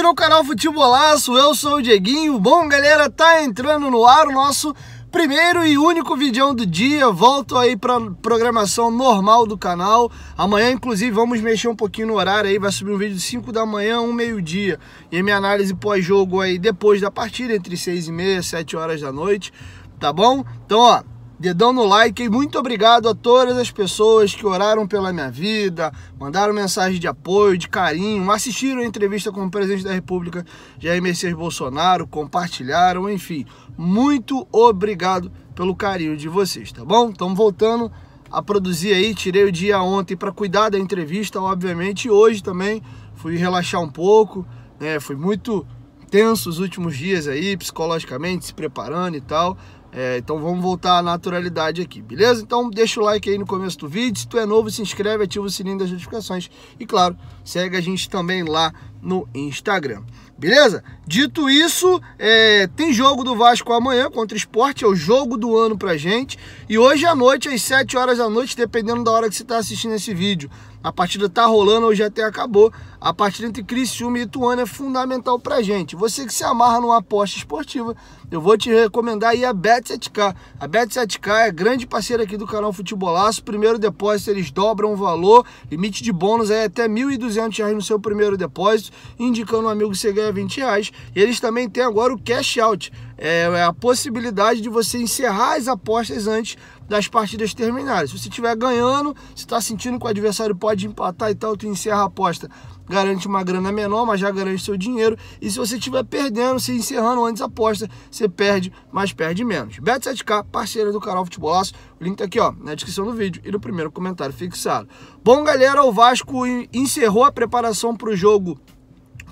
bem ao canal Futebolaço, eu sou o Dieguinho. Bom, galera, tá entrando no ar o nosso primeiro e único vídeo do dia. Volto aí para programação normal do canal. Amanhã, inclusive, vamos mexer um pouquinho no horário aí. Vai subir um vídeo de 5 da manhã, 1 um meio-dia. E a minha análise pós-jogo aí depois da partida, entre 6 e meia, 7 horas da noite. Tá bom? Então, ó, dedão no like e muito obrigado a todas as pessoas que oraram pela minha vida, mandaram mensagem de apoio, de carinho, assistiram a entrevista com o presidente da República, Jair Messias Bolsonaro, compartilharam, enfim. Muito obrigado pelo carinho de vocês, tá bom? Estamos voltando a produzir aí, tirei o dia ontem para cuidar da entrevista, obviamente, e hoje também fui relaxar um pouco, né? Fui muito tenso os últimos dias aí, psicologicamente, se preparando e tal. É, então vamos voltar à naturalidade aqui, beleza? Então deixa o like aí no começo do vídeo. Se tu é novo, se inscreve, ativa o sininho das notificações. E claro, segue a gente também lá no Instagram. Beleza? Dito isso, é, tem jogo do Vasco amanhã contra o esporte, é o jogo do ano pra gente. E hoje à noite, às 7 horas da noite, dependendo da hora que você está assistindo esse vídeo, a partida está rolando, hoje até acabou. A partida entre Criciúma e Ituano é fundamental para gente. Você que se amarra numa aposta esportiva, eu vou te recomendar aí a Bet7k. A Bet7k é grande parceira aqui do canal Futebolaço. Primeiro depósito eles dobram o valor, limite de bônus é até R$ 1.200 no seu primeiro depósito, indicando um amigo que você ganha R$ 20 reais. E eles também têm agora o cash out. É, é a possibilidade de você encerrar as apostas antes das partidas terminarem. Se você estiver ganhando, se está sentindo que o adversário pode empatar e tal, tu encerra a aposta. Garante uma grana menor, mas já garante seu dinheiro. E se você estiver perdendo, se encerrando antes a aposta, você perde, mas perde menos. Bet7k, parceira do canal Futebolaço. O link tá aqui, ó, na descrição do vídeo e no primeiro comentário fixado. Bom, galera, o Vasco encerrou a preparação para o jogo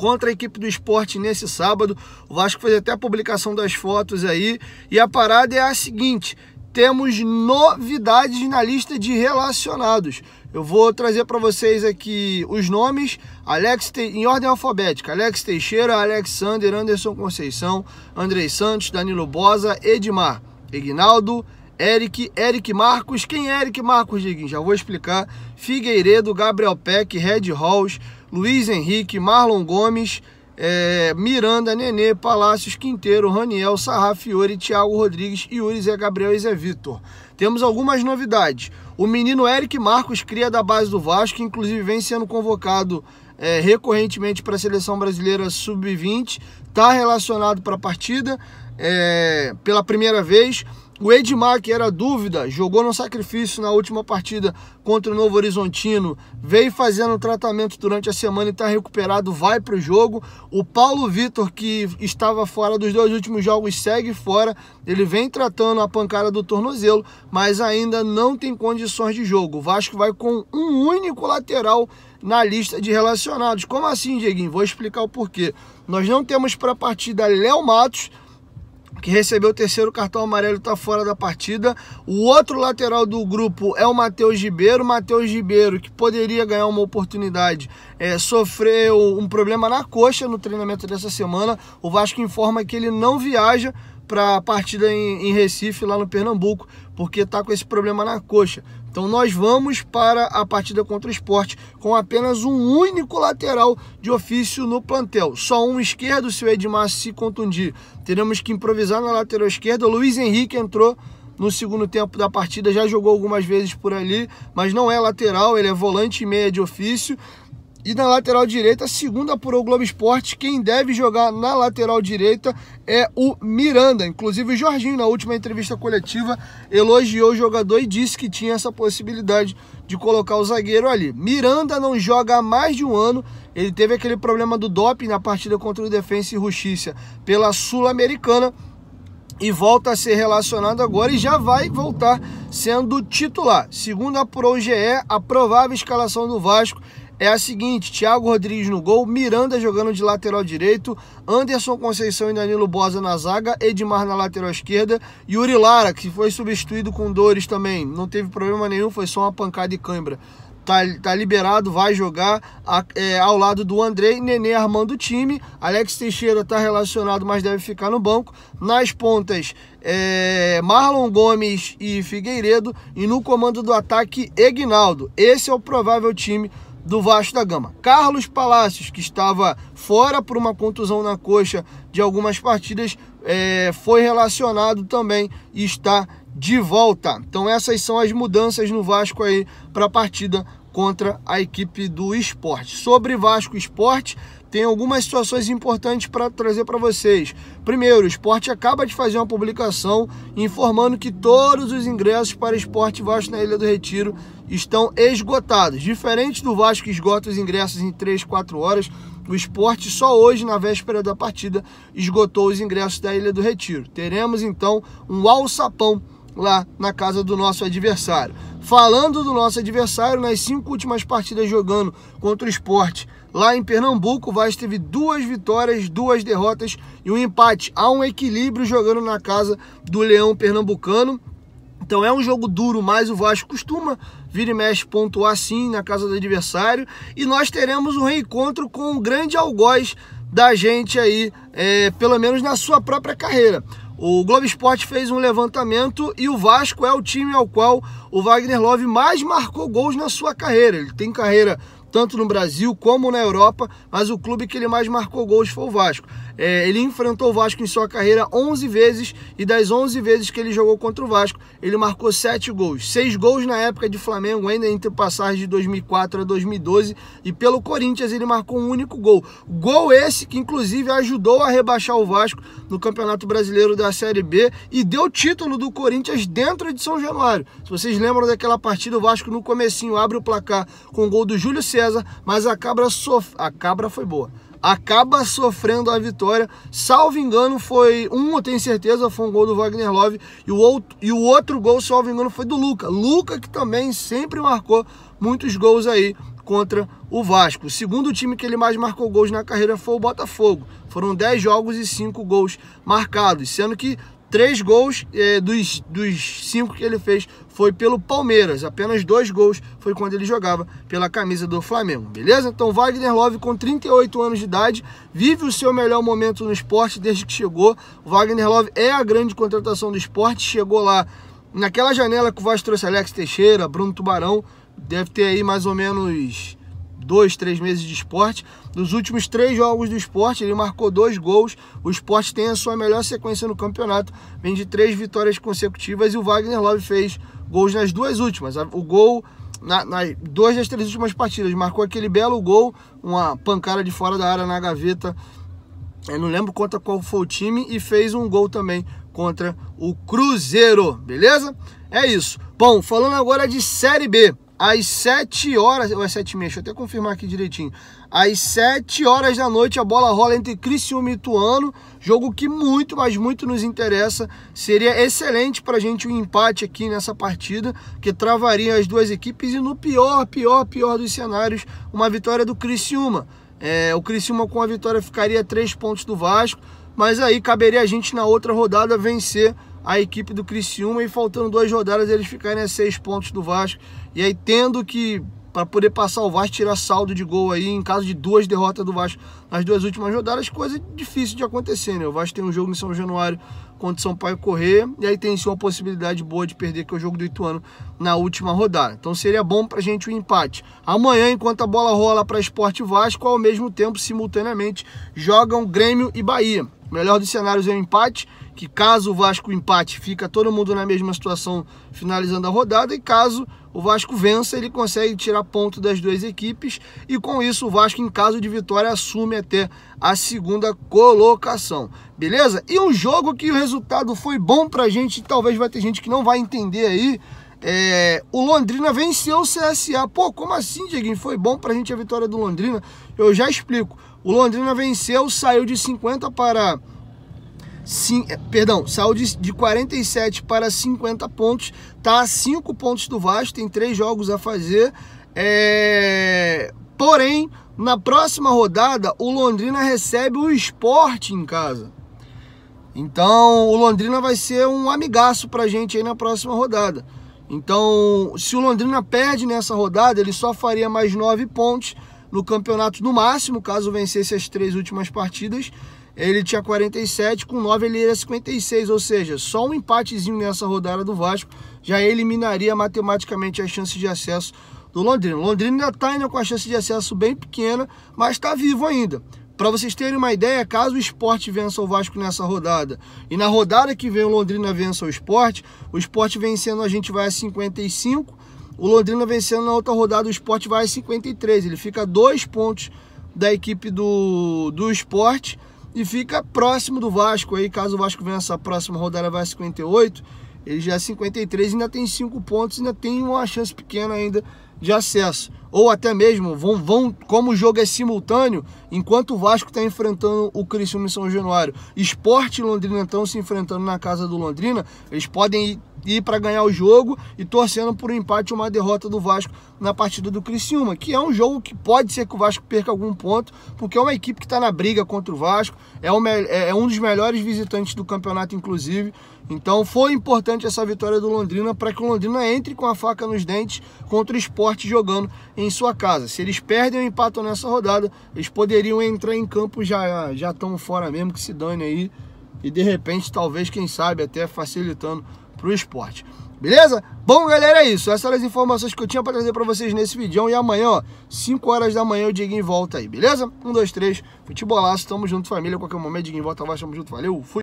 contra a equipe do esporte nesse sábado. O Vasco fez até a publicação das fotos aí. E a parada é a seguinte: temos novidades na lista de relacionados. Eu vou trazer para vocês aqui os nomes, Alex Te... em ordem alfabética, Alex Teixeira, Alexander, Anderson Conceição, Andrei Santos, Danilo Bosa, Edmar, Ignaldo, Eric, Eric Marcos, quem é Eric Marcos, Diguinho? Já vou explicar, Figueiredo, Gabriel Peck, Red Halls, Luiz Henrique, Marlon Gomes, é, Miranda, Nenê, Palácios, Quinteiro, Raniel, Sarra, Fiore, Thiago Rodrigues, Yuri, Zé Gabriel e Zé Vitor. Temos algumas novidades. O menino Eric Marcos, cria da base do Vasco, que inclusive vem sendo convocado é, recorrentemente para a seleção brasileira sub-20, está relacionado para a partida é, pela primeira vez. O Edmar, que era dúvida, jogou no sacrifício na última partida contra o Novo Horizontino, veio fazendo tratamento durante a semana e está recuperado, vai para o jogo. O Paulo Vitor, que estava fora dos dois últimos jogos, segue fora. Ele vem tratando a pancada do tornozelo, mas ainda não tem condições de jogo. O Vasco vai com um único lateral na lista de relacionados. Como assim, Dieguinho? Vou explicar o porquê. Nós não temos para a partida Léo Matos que recebeu o terceiro cartão amarelo está fora da partida. O outro lateral do grupo é o Matheus Ribeiro. Matheus Ribeiro, que poderia ganhar uma oportunidade, é, sofreu um problema na coxa no treinamento dessa semana. O Vasco informa que ele não viaja para a partida em, em Recife, lá no Pernambuco, porque está com esse problema na coxa. Então nós vamos para a partida contra o esporte com apenas um único lateral de ofício no plantel. Só um esquerdo se o Edmar se contundir. Teremos que improvisar na lateral esquerda. O Luiz Henrique entrou no segundo tempo da partida, já jogou algumas vezes por ali, mas não é lateral, ele é volante e meia de ofício. E na lateral direita, segundo apurou o Globo Esporte, quem deve jogar na lateral direita é o Miranda. Inclusive o Jorginho, na última entrevista coletiva, elogiou o jogador e disse que tinha essa possibilidade de colocar o zagueiro ali. Miranda não joga há mais de um ano, ele teve aquele problema do doping na partida contra o Defensa e Justiça pela Sul-Americana, e volta a ser relacionado agora e já vai voltar sendo titular. Segundo apurou o GE, a provável escalação do Vasco é a seguinte: Thiago Rodrigues no gol, Miranda jogando de lateral direito, Anderson Conceição e Danilo Bosa na zaga, Edmar na lateral esquerda, Yuri Lara, que foi substituído com dores também, não teve problema nenhum, foi só uma pancada e cãibra. Tá, tá, liberado, vai jogar a, é, ao lado do Andrei, Nenê armando o time, Alex Teixeira está relacionado, mas deve ficar no banco. Nas pontas, é, Marlon Gomes e Figueiredo, e no comando do ataque, Egnaldo. Esse é o provável time do Vasco da Gama. Carlos Palacios, que estava fora por uma contusão na coxa de algumas partidas, é, foi relacionado também e está de volta. Então essas são as mudanças no Vasco aí para a partida contra a equipe do esporte. Sobre Vasco Esporte, tem algumas situações importantes para trazer para vocês. Primeiro, o esporte acaba de fazer uma publicação informando que todos os ingressos para esporte Vasco na Ilha do Retiro estão esgotados. Diferente do Vasco que esgota os ingressos em 3, 4 horas, o esporte só hoje, na véspera da partida, esgotou os ingressos da Ilha do Retiro. Teremos então um alçapão lá na casa do nosso adversário. Falando do nosso adversário, nas cinco últimas partidas jogando contra o esporte lá em Pernambuco, o Vasco teve duas vitórias, duas derrotas e um empate. Há um equilíbrio jogando na casa do Leão Pernambucano. Então é um jogo duro, mas o Vasco costuma vira e mexe pontuar sim na casa do adversário. E nós teremos um reencontro com um grande algoz da gente aí, é, pelo menos na sua própria carreira. O Globo Esporte fez um levantamento e o Vasco é o time ao qual o Wagner Love mais marcou gols na sua carreira. Ele tem carreira tanto no Brasil como na Europa, mas o clube que ele mais marcou gols foi o Vasco. É, ele enfrentou o Vasco em sua carreira 11 vezes e das 11 vezes que ele jogou contra o Vasco, ele marcou 7 gols. 6 gols na época de Flamengo, ainda entre passagens de 2004 a 2012, e pelo Corinthians ele marcou um único gol. Gol esse que inclusive ajudou a rebaixar o Vasco no Campeonato Brasileiro da Série B e deu título do Corinthians dentro de São Januário. Se vocês lembram daquela partida, o Vasco no comecinho abre o placar com o gol do Júlio César César, mas a cabra, sof... a cabra foi boa. Acaba sofrendo a vitória. Salvo engano, foi um, eu tenho certeza, foi um gol do Wagner Love. E o outro, e o outro gol, salvo engano, foi do Luca. Luca que também sempre marcou muitos gols aí contra o Vasco. O segundo time que ele mais marcou gols na carreira foi o Botafogo. Foram 10 jogos e 5 gols marcados, sendo que Três gols é, dos, dos cinco que ele fez foi pelo Palmeiras. Apenas dois gols foi quando ele jogava pela camisa do Flamengo, beleza? Então Wagner Love, com 38 anos de idade, vive o seu melhor momento no esporte desde que chegou. O Wagner Love é a grande contratação do esporte, chegou lá naquela janela que o Vasco trouxe Alex Teixeira, Bruno Tubarão, deve ter aí mais ou menos dois, três meses de esporte. Nos últimos três jogos do esporte, ele marcou dois gols. O esporte tem a sua melhor sequência no campeonato, vem de três vitórias consecutivas e o Wagner Love fez gols nas duas últimas. O gol na, nas duas das três últimas partidas. Marcou aquele belo gol, uma pancada de fora da área na gaveta. Eu não lembro contra qual foi o time e fez um gol também contra o Cruzeiro, beleza? É isso. Bom, falando agora de Série B às 7 horas, ou às 7 e meia, deixa eu até confirmar aqui direitinho. Às 7 horas da noite a bola rola entre Criciúma e Ituano, jogo que muito, mas muito nos interessa. Seria excelente para a gente o um empate aqui nessa partida, que travaria as duas equipes e no pior, pior, pior dos cenários, uma vitória do Criciúma. É, o Criciúma com a vitória ficaria 3 pontos do Vasco, mas aí caberia a gente na outra rodada vencer a equipe do Criciúma e faltando duas rodadas eles ficarem a seis pontos do Vasco. E aí tendo que para poder passar o Vasco, tirar saldo de gol aí em caso de duas derrotas do Vasco nas duas últimas rodadas, coisa difícil de acontecer, né? O Vasco tem um jogo em São Januário contra o São Paulo correr, e aí tem sim uma possibilidade boa de perder, que é o jogo do Ituano na última rodada. Então seria bom pra gente o um empate. Amanhã, enquanto a bola rola para Esporte Vasco, ao mesmo tempo, simultaneamente, jogam Grêmio e Bahia. O melhor dos cenários é o empate, que caso o Vasco empate, fica todo mundo na mesma situação finalizando a rodada, e caso o Vasco vença, ele consegue tirar ponto das duas equipes e com isso o Vasco, em caso de vitória, assume até a segunda colocação. Beleza? E um jogo que o resultado foi bom pra gente, talvez vai ter gente que não vai entender aí. É... o Londrina venceu o CSA. Pô, como assim, Dieguinho? Foi bom pra gente a vitória do Londrina? Eu já explico. O Londrina venceu, saiu de 50 para Sim, é, perdão, saiu de, de 47 para 50 pontos, tá a 5 pontos do Vasco, tem 3 jogos a fazer. É... Porém, na próxima rodada, o Londrina recebe o esporte em casa. Então, o Londrina vai ser um amigaço pra gente aí na próxima rodada. Então, se o Londrina perde nessa rodada, ele só faria mais 9 pontos no campeonato no máximo, caso vencesse as três últimas partidas ele tinha 47, com 9 ele era 56, ou seja, só um empatezinho nessa rodada do Vasco já eliminaria matematicamente as chances de acesso do Londrina. O Londrina ainda está ainda com a chance de acesso bem pequena, mas está vivo ainda. Para vocês terem uma ideia, caso o esporte vença o Vasco nessa rodada e na rodada que vem o Londrina vença o esporte, o esporte vencendo a gente vai a 55, o Londrina vencendo na outra rodada o esporte vai a 53. Ele fica dois pontos da equipe do, do esporte e fica próximo do Vasco aí, caso o Vasco venha essa próxima rodada vai 58 ele já é 53, ainda tem 5 pontos, ainda tem uma chance pequena ainda de acesso. Ou até mesmo, vão, vão como o jogo é simultâneo, enquanto o Vasco está enfrentando o Criciúma em São Januário, Esporte e Londrina estão se enfrentando na casa do Londrina, eles podem ir, ir para ganhar o jogo e torcendo por um empate ou uma derrota do Vasco na partida do Criciúma, que é um jogo que pode ser que o Vasco perca algum ponto, porque é uma equipe que está na briga contra o Vasco, é, uma, é, é um dos melhores visitantes do campeonato, inclusive, então foi importante essa vitória do Londrina para que o Londrina entre com a faca nos dentes contra o esporte jogando em sua casa. Se eles perdem o empatam nessa rodada, eles poderiam entrar em campo já já fora mesmo, que se dane aí. E de repente, talvez, quem sabe, até facilitando para o esporte. Beleza? Bom, galera, é isso. Essas eram as informações que eu tinha para trazer para vocês nesse vídeo. E amanhã, ó, 5 horas da manhã, o Dieguinho volta aí, beleza? 1, 2, 3, futebolaço, tamo junto, família. Qualquer momento, Dieguinho volta vai tamo junto, valeu, fui!